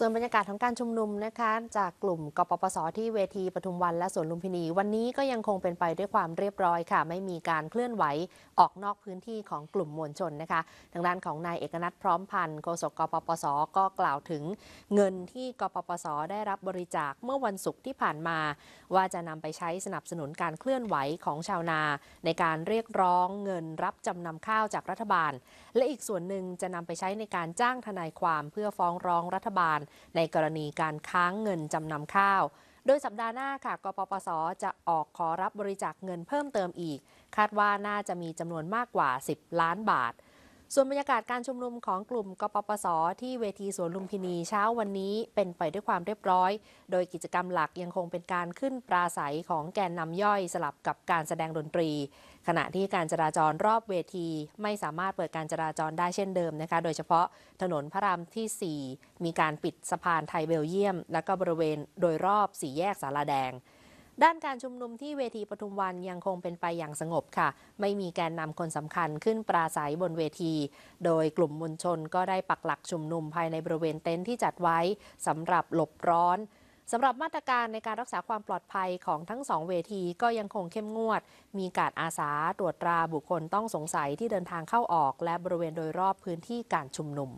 ส่วนบรรยากาศของการชุมนุมนะคะจากกลุ่มกปปสที่เวทีปทุมวัน และสวนลุมพินี วันนี้ก็ยังคงเป็นไปด้วยความเรียบร้อยค่ะ ไม่มีการเคลื่อนไหวออกนอกพื้นที่ของกลุ่มมวลชนนะคะ ทางด้านของนายเอกนัทพร้อมพันธ์โฆษกกปปสก็กล่าวถึง เงินที่กปปสได้รับบริจาคเมื่อวันศุกร์ที่ผ่านมา ว่าจะนำไปใช้สนับสนุนการเคลื่อนไหวของชาวนา ในการเรียกร้องเงินรับจำนำข้าวจากรัฐบาล และอีกส่วนหนึ่งจะนำไปใช้ในการจ้างทนายความเพื่อฟ้องร้องรัฐบาลในกรณีการค้างเงินจำนำข้าว โดยสัปดาห์หน้าค่ะ กปปส จะออกขอรับบริจาคเงินเพิ่มเติมอีก คาดว่าน่าจะมีจำนวนมากกว่า 10 ล้านบาทส่วนบรรยากาศการชุมนุมของกลุ่มกปปส ที่เวทีสวนลุมพินีเช้าวันนี้เป็นไปด้วยความเรียบร้อย โดยกิจกรรมหลักยังคงเป็นการขึ้นปราศัยของแกนนำย่อยสลับกับการแสดงดนตรี ขณะที่การจราจรรอบเวที ไม่สามารถเปิดการจราจรได้เช่นเดิมนะคะโดยเฉพาะถนนพระรามที่ 4 มีการปิดสะพานไทยเบลเยียมและก็บริเวณโดยรอบสี่แยกสาราแดงด้านการชุมนุมที่เวทีปทุมวันยังคงเป็นไปอย่างสงบค่ะ ไม่มีแกนนำคนสำคัญขึ้นปราศัยบนเวที โดยกลุ่มมวลชนก็ได้ปักหลักชุมนุมภายในบริเวณเต็นท์ที่จัดไว้สำหรับหลบร้อนสำหรับมาตรการในการรักษาความปลอดภัยของทั้งสองเวทีก็ยังคงเข้มงวด มีการอาสา ตรวจตราบุคคลต้องสงสัยที่เดินทางเข้าออก และบริเวณโดยรอบพื้นที่การชุมนุม